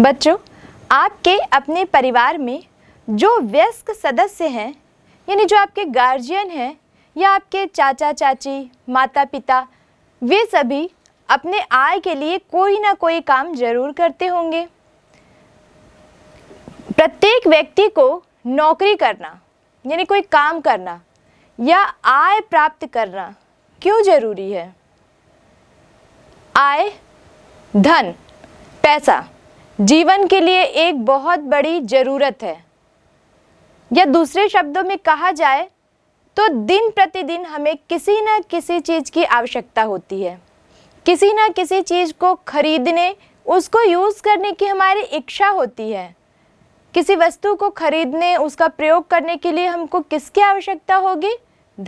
बच्चों आपके अपने परिवार में जो व्यस्क सदस्य हैं यानी जो आपके गार्जियन हैं या आपके चाचा चाची माता पिता वे सभी अपने आय के लिए कोई ना कोई काम जरूर करते होंगे प्रत्येक व्यक्ति को नौकरी करना यानी कोई काम करना या आय प्राप्त करना क्यों ज़रूरी है आय धन पैसा जीवन के लिए एक बहुत बड़ी ज़रूरत है या दूसरे शब्दों में कहा जाए तो दिन प्रतिदिन हमें किसी न किसी चीज़ की आवश्यकता होती है किसी न किसी चीज़ को खरीदने उसको यूज़ करने की हमारी इच्छा होती है किसी वस्तु को खरीदने उसका प्रयोग करने के लिए हमको किसकी आवश्यकता होगी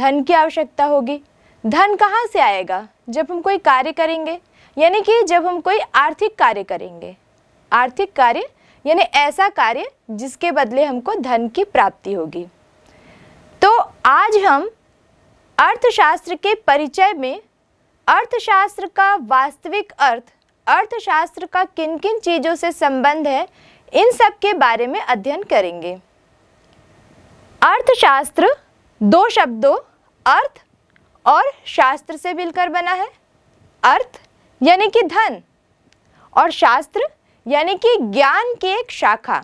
धन की आवश्यकता होगी धन कहाँ से आएगा जब हम कोई कार्य करेंगे यानी कि जब हम कोई आर्थिक कार्य करेंगे आर्थिक कार्य यानी ऐसा कार्य जिसके बदले हमको धन की प्राप्ति होगी तो आज हम अर्थशास्त्र के परिचय में अर्थशास्त्र का वास्तविक अर्थ अर्थशास्त्र का किन किन चीज़ों से संबंध है इन सब के बारे में अध्ययन करेंगे अर्थशास्त्र दो शब्दों अर्थ और शास्त्र से मिलकर बना है अर्थ यानी कि धन और शास्त्र यानी कि ज्ञान की एक शाखा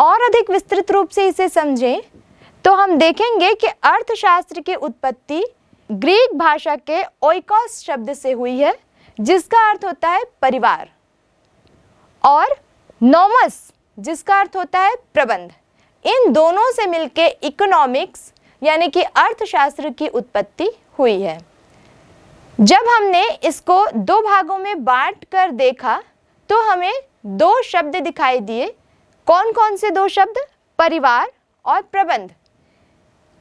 और अधिक विस्तृत रूप से इसे समझें तो हम देखेंगे कि अर्थशास्त्र की उत्पत्ति ग्रीक भाषा के ओइकॉस शब्द से हुई है जिसका अर्थ होता है परिवार और नोमस जिसका अर्थ होता है प्रबंध इन दोनों से मिलके इकोनॉमिक्स यानी कि अर्थशास्त्र की उत्पत्ति हुई है जब हमने इसको दो भागों में बांट कर देखा तो हमें दो शब्द दिखाई दिए कौन कौन से दो शब्द परिवार और प्रबंध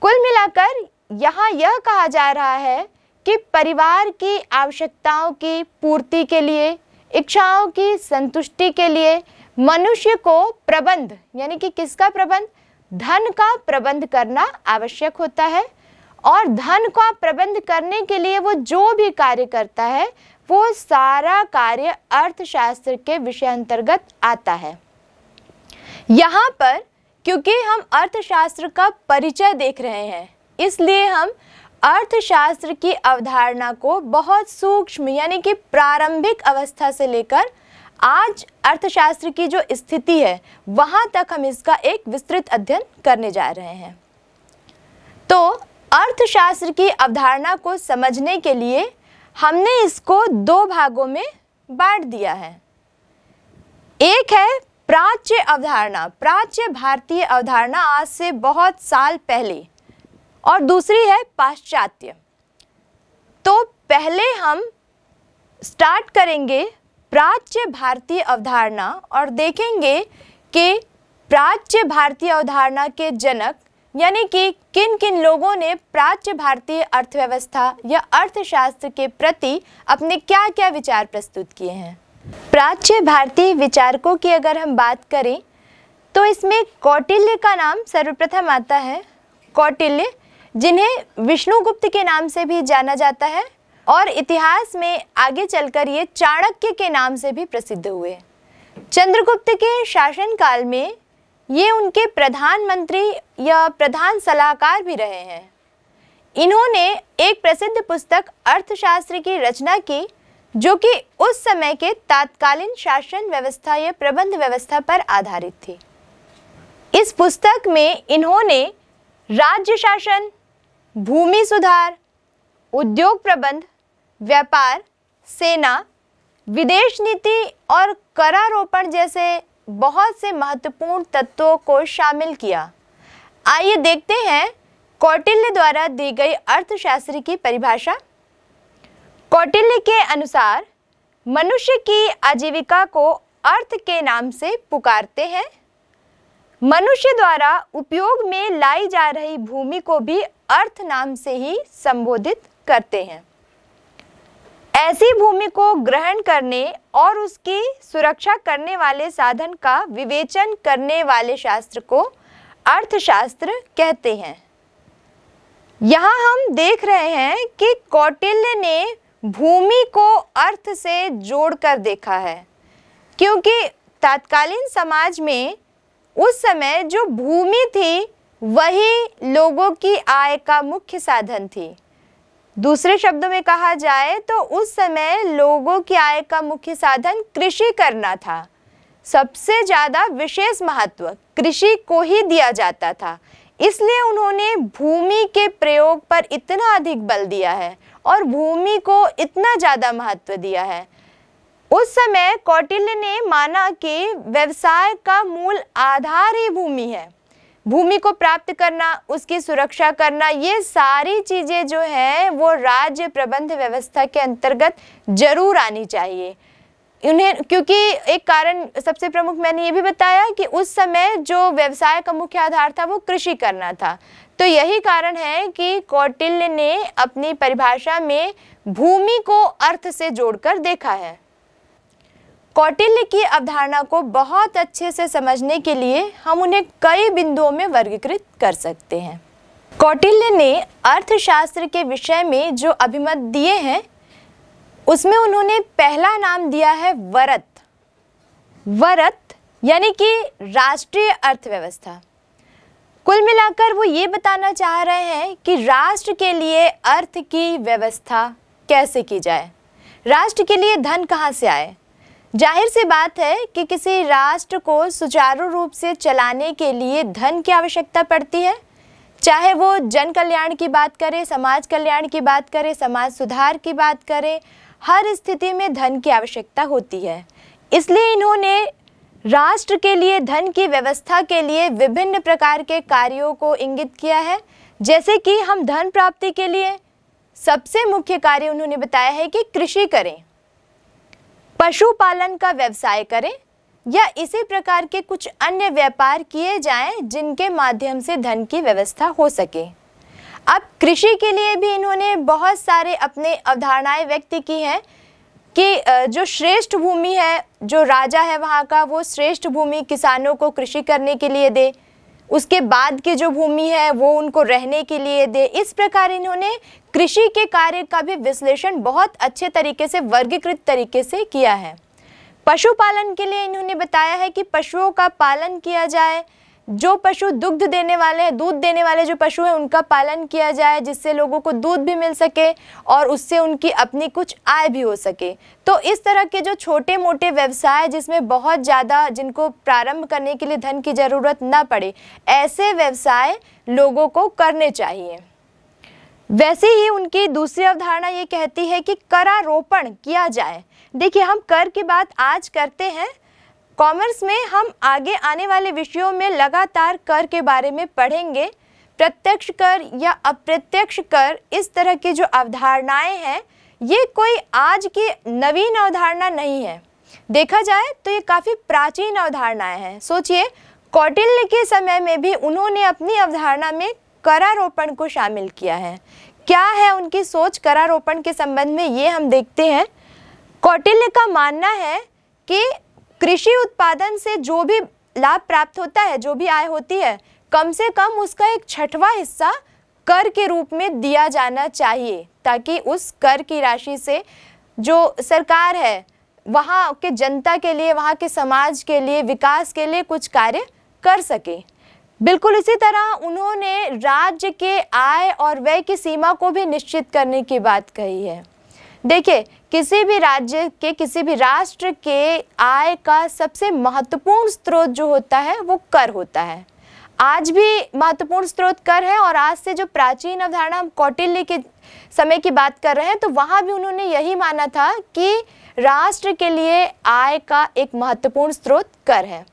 कुल मिलाकर यहाँ यह कहा जा रहा है कि परिवार की आवश्यकताओं की पूर्ति के लिए इच्छाओं की संतुष्टि के लिए मनुष्य को प्रबंध यानी कि किसका प्रबंध धन का प्रबंध करना आवश्यक होता है और धन का प्रबंध करने के लिए वो जो भी कार्य करता है वो सारा कार्य अर्थशास्त्र के विषय अंतर्गत आता है यहाँ पर क्योंकि हम अर्थशास्त्र का परिचय देख रहे हैं इसलिए हम अर्थशास्त्र की अवधारणा को बहुत सूक्ष्म यानी कि प्रारंभिक अवस्था से लेकर आज अर्थशास्त्र की जो स्थिति है वहाँ तक हम इसका एक विस्तृत अध्ययन करने जा रहे हैं तो अर्थशास्त्र की अवधारणा को समझने के लिए हमने इसको दो भागों में बांट दिया है एक है प्राच्य अवधारणा प्राच्य भारतीय अवधारणा आज से बहुत साल पहले और दूसरी है पाश्चात्य तो पहले हम स्टार्ट करेंगे प्राच्य भारतीय अवधारणा और देखेंगे कि प्राच्य भारतीय अवधारणा के जनक यानी कि किन किन लोगों ने प्राच्य भारतीय अर्थव्यवस्था या अर्थशास्त्र के प्रति अपने क्या क्या विचार प्रस्तुत किए हैं प्राच्य भारतीय विचारकों की अगर हम बात करें तो इसमें कौटिल्य का नाम सर्वप्रथम आता है कौटिल्य जिन्हें विष्णुगुप्त के नाम से भी जाना जाता है और इतिहास में आगे चलकर ये चाणक्य के नाम से भी प्रसिद्ध हुए चंद्रगुप्त के शासनकाल में ये उनके प्रधानमंत्री या प्रधान सलाहकार भी रहे हैं इन्होंने एक प्रसिद्ध पुस्तक अर्थशास्त्र की रचना की जो कि उस समय के तात्कालीन शासन व्यवस्था या प्रबंध व्यवस्था पर आधारित थी इस पुस्तक में इन्होंने राज्य शासन भूमि सुधार उद्योग प्रबंध व्यापार सेना विदेश नीति और करारोपण जैसे बहुत से महत्वपूर्ण तत्वों को शामिल किया आइए देखते हैं कौटिल्य द्वारा दी गई अर्थशास्त्र की परिभाषा कौटिल्य के अनुसार मनुष्य की आजीविका को अर्थ के नाम से पुकारते हैं मनुष्य द्वारा उपयोग में लाई जा रही भूमि को भी अर्थ नाम से ही संबोधित करते हैं ऐसी भूमि को ग्रहण करने और उसकी सुरक्षा करने वाले साधन का विवेचन करने वाले शास्त्र को अर्थशास्त्र कहते हैं यहाँ हम देख रहे हैं कि कौटिल्य ने भूमि को अर्थ से जोड़कर देखा है क्योंकि तत्कालीन समाज में उस समय जो भूमि थी वही लोगों की आय का मुख्य साधन थी दूसरे शब्दों में कहा जाए तो उस समय लोगों की आय का मुख्य साधन कृषि करना था सबसे ज़्यादा विशेष महत्व कृषि को ही दिया जाता था इसलिए उन्होंने भूमि के प्रयोग पर इतना अधिक बल दिया है और भूमि को इतना ज़्यादा महत्व दिया है उस समय कौटिल्य ने माना कि व्यवसाय का मूल आधार ही भूमि है भूमि को प्राप्त करना उसकी सुरक्षा करना ये सारी चीज़ें जो हैं वो राज्य प्रबंध व्यवस्था के अंतर्गत जरूर आनी चाहिए उन्हें क्योंकि एक कारण सबसे प्रमुख मैंने ये भी बताया कि उस समय जो व्यवसाय का मुख्य आधार था वो कृषि करना था तो यही कारण है कि कौटिल्य ने अपनी परिभाषा में भूमि को अर्थ से जोड़कर देखा है कौटिल्य की अवधारणा को बहुत अच्छे से समझने के लिए हम उन्हें कई बिंदुओं में वर्गीकृत कर सकते हैं कौटिल्य ने अर्थशास्त्र के विषय में जो अभिमत दिए हैं उसमें उन्होंने पहला नाम दिया है वरत वरत यानी कि राष्ट्रीय अर्थव्यवस्था कुल मिलाकर वो ये बताना चाह रहे हैं कि राष्ट्र के लिए अर्थ की व्यवस्था कैसे की जाए राष्ट्र के लिए धन कहाँ से आए जाहिर सी बात है कि किसी राष्ट्र को सुचारू रूप से चलाने के लिए धन की आवश्यकता पड़ती है चाहे वो जन कल्याण की बात करें समाज कल्याण की बात करें समाज सुधार की बात करें हर स्थिति में धन की आवश्यकता होती है इसलिए इन्होंने राष्ट्र के लिए धन की व्यवस्था के लिए विभिन्न प्रकार के कार्यों को इंगित किया है जैसे कि हम धन प्राप्ति के लिए सबसे मुख्य कार्य उन्होंने बताया है कि कृषि करें पशुपालन का व्यवसाय करें या इसी प्रकार के कुछ अन्य व्यापार किए जाएं जिनके माध्यम से धन की व्यवस्था हो सके अब कृषि के लिए भी इन्होंने बहुत सारे अपने अवधारणाएं व्यक्त की हैं कि जो श्रेष्ठ भूमि है जो राजा है वहाँ का वो श्रेष्ठ भूमि किसानों को कृषि करने के लिए दे उसके बाद की जो भूमि है वो उनको रहने के लिए दे इस प्रकार इन्होंने कृषि के कार्य का भी विश्लेषण बहुत अच्छे तरीके से वर्गीकृत तरीके से किया है पशुपालन के लिए इन्होंने बताया है कि पशुओं का पालन किया जाए जो पशु दुग्ध देने वाले हैं दूध देने वाले जो पशु हैं उनका पालन किया जाए जिससे लोगों को दूध भी मिल सके और उससे उनकी अपनी कुछ आय भी हो सके तो इस तरह के जो छोटे मोटे व्यवसाय जिसमें बहुत ज़्यादा जिनको प्रारंभ करने के लिए धन की ज़रूरत ना पड़े ऐसे व्यवसाय लोगों को करने चाहिए वैसे ही उनकी दूसरी अवधारणा ये कहती है कि करारोपण किया जाए देखिए हम कर की बात आज करते हैं कॉमर्स में हम आगे आने वाले विषयों में लगातार कर के बारे में पढ़ेंगे प्रत्यक्ष कर या अप्रत्यक्ष कर इस तरह की जो अवधारणाएं हैं ये कोई आज की नवीन अवधारणा नहीं है देखा जाए तो ये काफ़ी प्राचीन अवधारणाएं हैं सोचिए कौटिल्य के समय में भी उन्होंने अपनी अवधारणा में करारोपण को शामिल किया है क्या है उनकी सोच करारोपण के संबंध में ये हम देखते हैं कौटिल्य का मानना है कि कृषि उत्पादन से जो भी लाभ प्राप्त होता है जो भी आय होती है कम से कम उसका एक छठवा हिस्सा कर के रूप में दिया जाना चाहिए ताकि उस कर की राशि से जो सरकार है वहाँ के जनता के लिए वहाँ के समाज के लिए विकास के लिए कुछ कार्य कर सके बिल्कुल इसी तरह उन्होंने राज्य के आय और व्यय की सीमा को भी निश्चित करने की बात कही है देखिए किसी भी राज्य के किसी भी राष्ट्र के आय का सबसे महत्वपूर्ण स्रोत जो होता है वो कर होता है आज भी महत्वपूर्ण स्रोत कर है और आज से जो प्राचीन अवधारणा हम कौटिल्य के समय की बात कर रहे हैं तो वहाँ भी उन्होंने यही माना था कि राष्ट्र के लिए आय का एक महत्वपूर्ण स्रोत कर है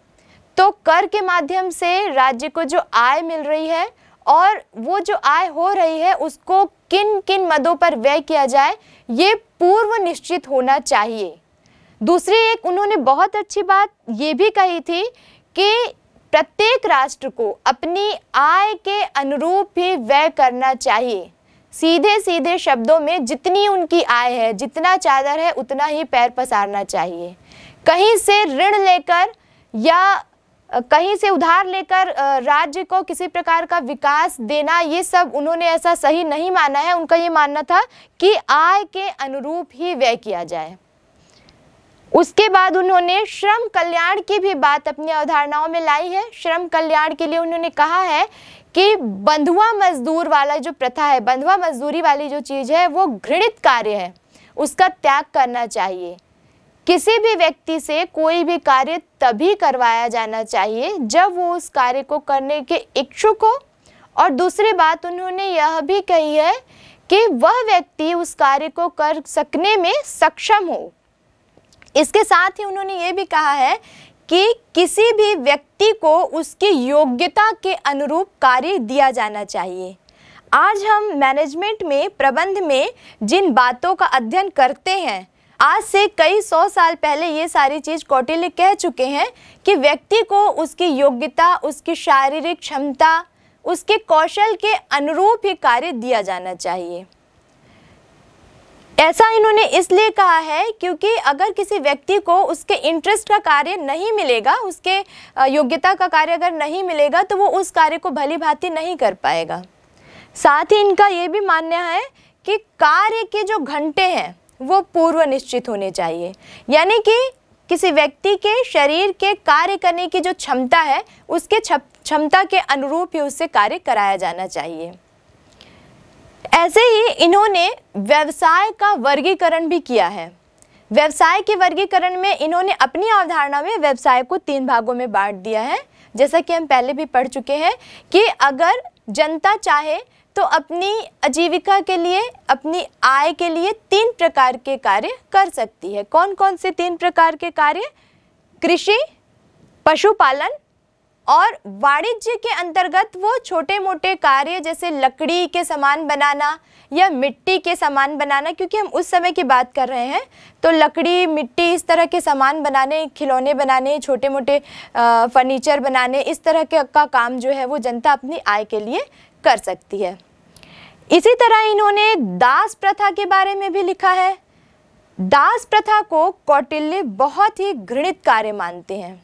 तो कर के माध्यम से राज्य को जो आय मिल रही है और वो जो आय हो रही है उसको किन किन मदों पर व्यय किया जाए ये पूर्व निश्चित होना चाहिए दूसरी एक उन्होंने बहुत अच्छी बात ये भी कही थी कि प्रत्येक राष्ट्र को अपनी आय के अनुरूप ही व्यय करना चाहिए सीधे सीधे शब्दों में जितनी उनकी आय है जितना चादर है उतना ही पैर पसारना चाहिए कहीं से ऋण लेकर या कहीं से उधार लेकर राज्य को किसी प्रकार का विकास देना ये सब उन्होंने ऐसा सही नहीं माना है उनका ये मानना था कि आय के अनुरूप ही व्यय किया जाए उसके बाद उन्होंने श्रम कल्याण की भी बात अपनी अवधारणाओं में लाई है श्रम कल्याण के लिए उन्होंने कहा है कि बंधुआ मजदूर वाला जो प्रथा है बंधुआ मजदूरी वाली जो चीज़ है वो घृणित कार्य है उसका त्याग करना चाहिए किसी भी व्यक्ति से कोई भी कार्य तभी करवाया जाना चाहिए जब वो उस कार्य को करने के इच्छुक हो और दूसरी बात उन्होंने यह भी कही है कि वह व्यक्ति उस कार्य को कर सकने में सक्षम हो इसके साथ ही उन्होंने ये भी कहा है कि किसी भी व्यक्ति को उसकी योग्यता के अनुरूप कार्य दिया जाना चाहिए आज हम मैनेजमेंट में प्रबंध में जिन बातों का अध्ययन करते हैं आज से कई सौ साल पहले ये सारी चीज़ कौटिल्य कह चुके हैं कि व्यक्ति को उसकी योग्यता उसकी शारीरिक क्षमता उसके कौशल के अनुरूप ही कार्य दिया जाना चाहिए ऐसा इन्होंने इसलिए कहा है क्योंकि अगर किसी व्यक्ति को उसके इंटरेस्ट का कार्य नहीं मिलेगा उसके योग्यता का कार्य अगर नहीं मिलेगा तो वो उस कार्य को भली भांति नहीं कर पाएगा साथ ही इनका ये भी मानना है कि कार्य के जो घंटे हैं वो पूर्व निश्चित होने चाहिए यानी कि किसी व्यक्ति के शरीर के कार्य करने की जो क्षमता है उसके क्षमता के अनुरूप ही उससे कार्य कराया जाना चाहिए ऐसे ही इन्होंने व्यवसाय का वर्गीकरण भी किया है व्यवसाय के वर्गीकरण में इन्होंने अपनी अवधारणा में व्यवसाय को तीन भागों में बांट दिया है जैसा कि हम पहले भी पढ़ चुके हैं कि अगर जनता चाहे तो अपनी आजीविका के लिए अपनी आय के लिए तीन प्रकार के कार्य कर सकती है कौन कौन से तीन प्रकार के कार्य कृषि पशुपालन और वाणिज्य के अंतर्गत वो छोटे मोटे कार्य जैसे लकड़ी के सामान बनाना या मिट्टी के सामान बनाना क्योंकि हम उस समय की बात कर रहे हैं तो लकड़ी मिट्टी इस तरह के सामान बनाने खिलौने बनाने छोटे मोटे फर्नीचर बनाने इस तरह के का काम जो है वो जनता अपनी आय के लिए कर सकती है इसी तरह इन्होंने दास प्रथा के बारे में भी लिखा है दास प्रथा को कौटिल्य बहुत ही घृणित कार्य मानते हैं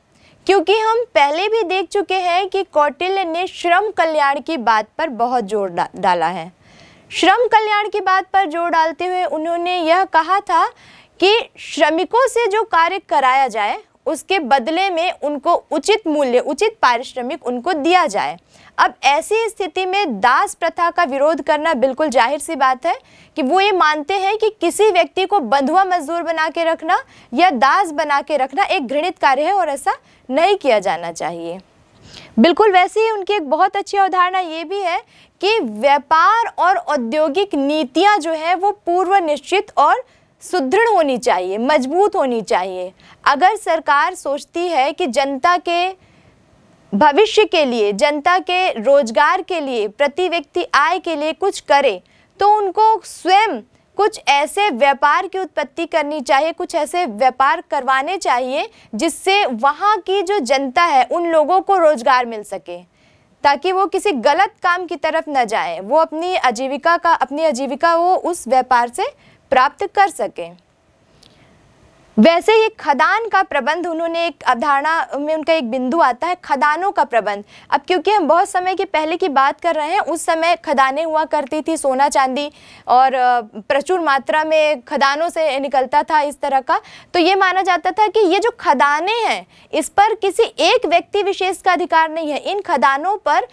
क्योंकि हम पहले भी देख चुके हैं कि कौटिल्य ने श्रम कल्याण की बात पर बहुत जोर डा, डाला है श्रम कल्याण की बात पर जोर डालते हुए उन्होंने यह कहा था कि श्रमिकों से जो कार्य कराया जाए उसके बदले में उनको उचित मूल्य उचित पारिश्रमिक उनको दिया जाए अब ऐसी स्थिति में दास प्रथा का विरोध करना बिल्कुल जाहिर सी बात है कि वो ये मानते हैं कि किसी व्यक्ति को बंधुआ मजदूर बना के रखना या दास बना के रखना एक घृणित कार्य है और ऐसा नहीं किया जाना चाहिए बिल्कुल वैसे ही उनकी एक बहुत अच्छी अवधारणा ये भी है कि व्यापार और औद्योगिक नीतियाँ जो है वो पूर्व निश्चित और सुदृढ़ होनी चाहिए मजबूत होनी चाहिए अगर सरकार सोचती है कि जनता के भविष्य के लिए जनता के रोजगार के लिए प्रति व्यक्ति आय के लिए कुछ करे तो उनको स्वयं कुछ ऐसे व्यापार की उत्पत्ति करनी चाहिए कुछ ऐसे व्यापार करवाने चाहिए जिससे वहाँ की जो जनता है उन लोगों को रोजगार मिल सके ताकि वो किसी गलत काम की तरफ न जाए वो अपनी आजीविका का अपनी आजीविका वो उस व्यापार से प्राप्त कर सकें वैसे ही खदान का प्रबंध उन्होंने एक अवधारणा में उनका एक बिंदु आता है खदानों का प्रबंध अब क्योंकि हम बहुत समय के पहले की बात कर रहे हैं उस समय खदानें हुआ करती थी सोना चांदी और प्रचुर मात्रा में खदानों से निकलता था इस तरह का तो ये माना जाता था कि ये जो खदानें हैं इस पर किसी एक व्यक्ति विशेष का अधिकार नहीं है इन खदानों पर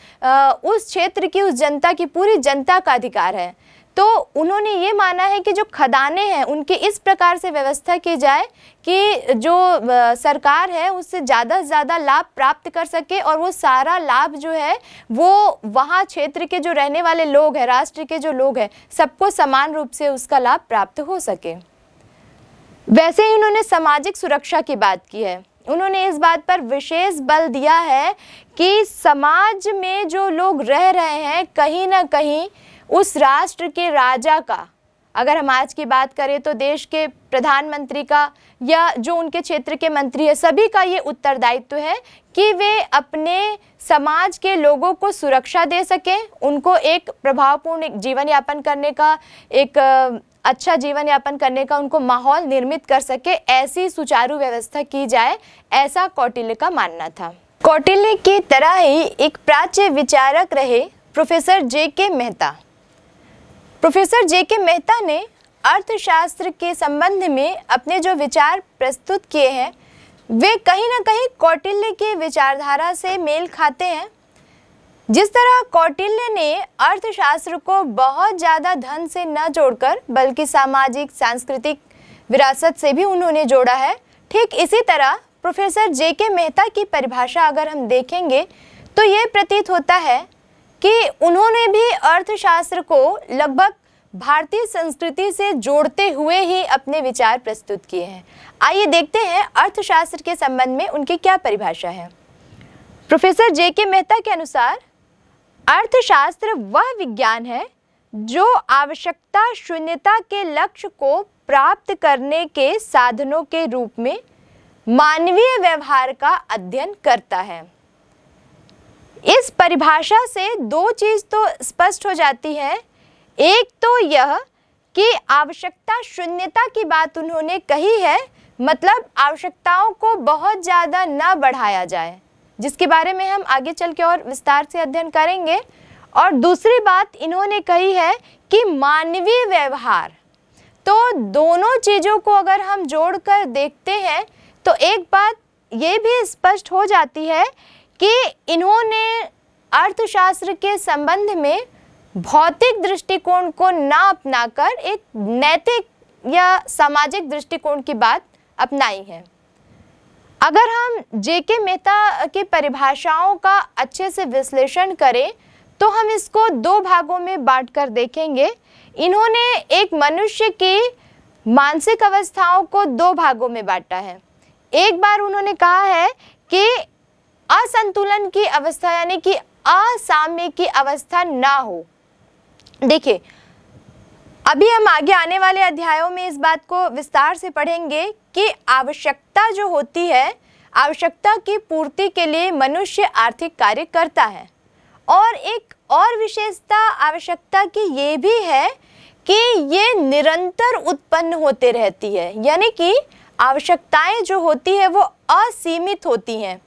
उस क्षेत्र की उस जनता की पूरी जनता का अधिकार है तो उन्होंने ये माना है कि जो खदाने हैं उनकी इस प्रकार से व्यवस्था की जाए कि जो सरकार है उससे ज़्यादा से ज़्यादा लाभ प्राप्त कर सके और वो सारा लाभ जो है वो वहाँ क्षेत्र के जो रहने वाले लोग हैं राष्ट्र के जो लोग हैं सबको समान रूप से उसका लाभ प्राप्त हो सके वैसे ही उन्होंने सामाजिक सुरक्षा की बात की है उन्होंने इस बात पर विशेष बल दिया है कि समाज में जो लोग रह रहे हैं कहीं ना कहीं उस राष्ट्र के राजा का अगर हम आज की बात करें तो देश के प्रधानमंत्री का या जो उनके क्षेत्र के मंत्री है सभी का ये उत्तरदायित्व है कि वे अपने समाज के लोगों को सुरक्षा दे सकें उनको एक प्रभावपूर्ण जीवन यापन करने का एक अच्छा जीवन यापन करने का उनको माहौल निर्मित कर सके ऐसी सुचारू व्यवस्था की जाए ऐसा कौटिल्य का मानना था कौटिल्य की तरह ही एक प्राच्य विचारक रहे प्रोफेसर जे के मेहता प्रोफेसर जे के मेहता ने अर्थशास्त्र के संबंध में अपने जो विचार प्रस्तुत किए हैं वे कहीं ना कहीं कौटिल्य की विचारधारा से मेल खाते हैं जिस तरह कौटिल्य ने अर्थशास्त्र को बहुत ज़्यादा धन से न जोड़कर बल्कि सामाजिक सांस्कृतिक विरासत से भी उन्होंने जोड़ा है ठीक इसी तरह प्रोफेसर जे के मेहता की परिभाषा अगर हम देखेंगे तो ये प्रतीत होता है कि उन्होंने भी अर्थशास्त्र को लगभग भारतीय संस्कृति से जोड़ते हुए ही अपने विचार प्रस्तुत किए हैं आइए देखते हैं अर्थशास्त्र के संबंध में उनकी क्या परिभाषा है प्रोफेसर जे के मेहता के अनुसार अर्थशास्त्र वह विज्ञान है जो आवश्यकता शून्यता के लक्ष्य को प्राप्त करने के साधनों के रूप में मानवीय व्यवहार का अध्ययन करता है इस परिभाषा से दो चीज़ तो स्पष्ट हो जाती है एक तो यह कि आवश्यकता शून्यता की बात उन्होंने कही है मतलब आवश्यकताओं को बहुत ज़्यादा न बढ़ाया जाए जिसके बारे में हम आगे चल के और विस्तार से अध्ययन करेंगे और दूसरी बात इन्होंने कही है कि मानवीय व्यवहार तो दोनों चीज़ों को अगर हम जोड़कर देखते हैं तो एक बात ये भी स्पष्ट हो जाती है कि इन्होंने अर्थशास्त्र के संबंध में भौतिक दृष्टिकोण को ना अपनाकर एक नैतिक या सामाजिक दृष्टिकोण की बात अपनाई है अगर हम जेके मेहता की परिभाषाओं का अच्छे से विश्लेषण करें तो हम इसको दो भागों में बांटकर देखेंगे इन्होंने एक मनुष्य की मानसिक अवस्थाओं को दो भागों में बांटा है एक बार उन्होंने कहा है कि असंतुलन की अवस्था यानी कि असाम्य की अवस्था ना हो देखिए अभी हम आगे आने वाले अध्यायों में इस बात को विस्तार से पढ़ेंगे कि आवश्यकता जो होती है आवश्यकता की पूर्ति के लिए मनुष्य आर्थिक कार्य करता है और एक और विशेषता आवश्यकता की ये भी है कि ये निरंतर उत्पन्न होते रहती है यानी कि आवश्यकताएं जो होती है वो असीमित होती हैं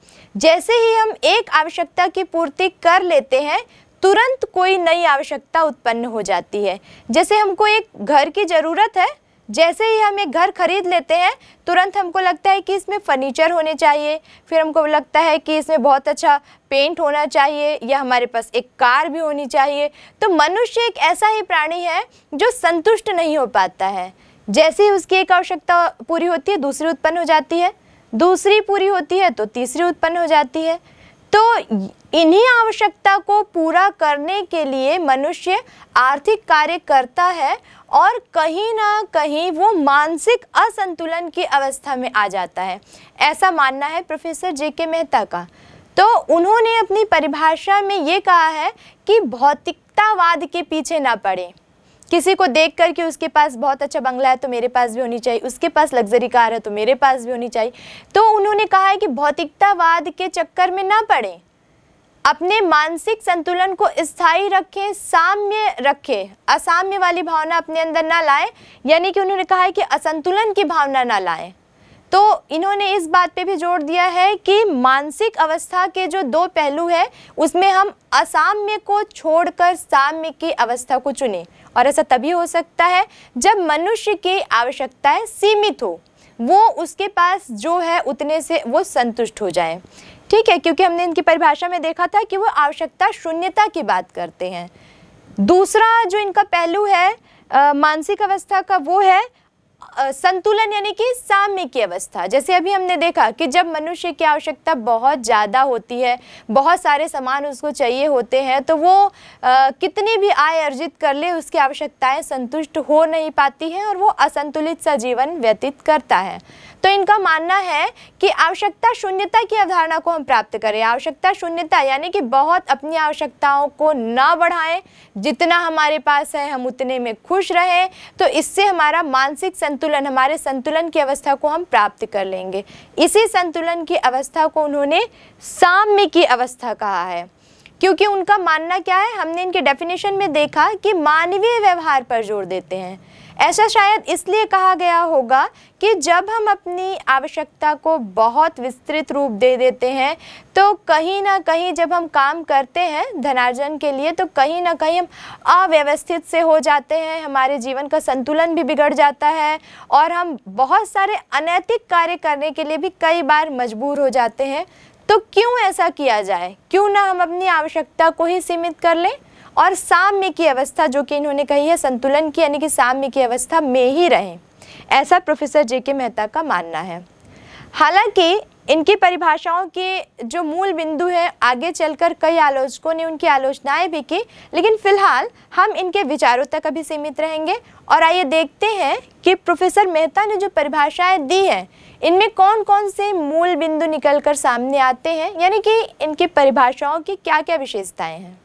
जैसे ही हम एक आवश्यकता की पूर्ति कर लेते हैं तुरंत कोई नई आवश्यकता उत्पन्न हो जाती है जैसे हमको एक घर की ज़रूरत है जैसे ही हम एक घर खरीद लेते हैं तुरंत हमको लगता है कि इसमें फर्नीचर होने चाहिए फिर हमको लगता है कि इसमें बहुत अच्छा पेंट होना चाहिए या हमारे पास एक कार भी होनी चाहिए तो मनुष्य एक ऐसा ही प्राणी है जो संतुष्ट नहीं हो पाता है जैसे ही उसकी एक आवश्यकता पूरी होती है दूसरी उत्पन्न हो जाती है दूसरी पूरी होती है तो तीसरी उत्पन्न हो जाती है तो इन्हीं आवश्यकता को पूरा करने के लिए मनुष्य आर्थिक कार्य करता है और कहीं ना कहीं वो मानसिक असंतुलन की अवस्था में आ जाता है ऐसा मानना है प्रोफेसर जे के मेहता का तो उन्होंने अपनी परिभाषा में ये कहा है कि भौतिकतावाद के पीछे ना पड़ें किसी को देख कर कि उसके पास बहुत अच्छा बंगला है तो मेरे पास भी होनी चाहिए उसके पास लग्जरी कार है तो मेरे पास भी होनी चाहिए तो उन्होंने कहा है कि भौतिकतावाद के चक्कर में ना पड़ें अपने मानसिक संतुलन को स्थायी रखें साम्य रखें असाम्य वाली भावना अपने अंदर ना लाएं यानी कि उन्होंने कहा है कि असंतुलन की भावना ना लाएं तो इन्होंने इस बात पे भी जोर दिया है कि मानसिक अवस्था के जो दो पहलू है उसमें हम असाम्य को छोड़कर साम्य की अवस्था को चुनें और ऐसा तभी हो सकता है जब मनुष्य की आवश्यकताएं सीमित हो वो उसके पास जो है उतने से वो संतुष्ट हो जाए ठीक है क्योंकि हमने इनकी परिभाषा में देखा था कि वो आवश्यकता शून्यता की बात करते हैं दूसरा जो इनका पहलू है मानसिक अवस्था का वो है संतुलन यानी कि साम्य की अवस्था जैसे अभी हमने देखा कि जब मनुष्य की आवश्यकता बहुत ज़्यादा होती है बहुत सारे सामान उसको चाहिए होते हैं तो वो आ, कितनी भी आय अर्जित कर ले उसकी आवश्यकताएं संतुष्ट हो नहीं पाती हैं और वो असंतुलित सा जीवन व्यतीत करता है तो इनका मानना है कि आवश्यकता शून्यता की अवधारणा को हम प्राप्त करें आवश्यकता शून्यता यानी कि बहुत अपनी आवश्यकताओं को ना बढ़ाएं जितना हमारे पास है हम उतने में खुश रहें तो इससे हमारा मानसिक संतुलन हमारे संतुलन की अवस्था को हम प्राप्त कर लेंगे इसी संतुलन की अवस्था को उन्होंने साम्य की अवस्था कहा है क्योंकि उनका मानना क्या है हमने इनके डेफिनेशन में देखा कि मानवीय व्यवहार पर जोर देते हैं ऐसा शायद इसलिए कहा गया होगा कि जब हम अपनी आवश्यकता को बहुत विस्तृत रूप दे देते हैं तो कहीं ना कहीं जब हम काम करते हैं धनार्जन के लिए तो कहीं ना कहीं हम अव्यवस्थित से हो जाते हैं हमारे जीवन का संतुलन भी बिगड़ जाता है और हम बहुत सारे अनैतिक कार्य करने के लिए भी कई बार मजबूर हो जाते हैं तो क्यों ऐसा किया जाए क्यों ना हम अपनी आवश्यकता को ही सीमित कर लें और साम्य की अवस्था जो कि इन्होंने कही है संतुलन की यानी कि साम्य की अवस्था में ही रहें ऐसा प्रोफेसर जे के मेहता का मानना है हालांकि इनकी परिभाषाओं के जो मूल बिंदु हैं आगे चलकर कई आलोचकों ने उनकी आलोचनाएं भी की लेकिन फिलहाल हम इनके विचारों तक अभी सीमित रहेंगे और आइए देखते हैं कि प्रोफेसर मेहता ने जो परिभाषाएं दी हैं इनमें कौन कौन से मूल बिंदु निकलकर सामने आते हैं यानी कि इनकी परिभाषाओं की क्या क्या विशेषताएं हैं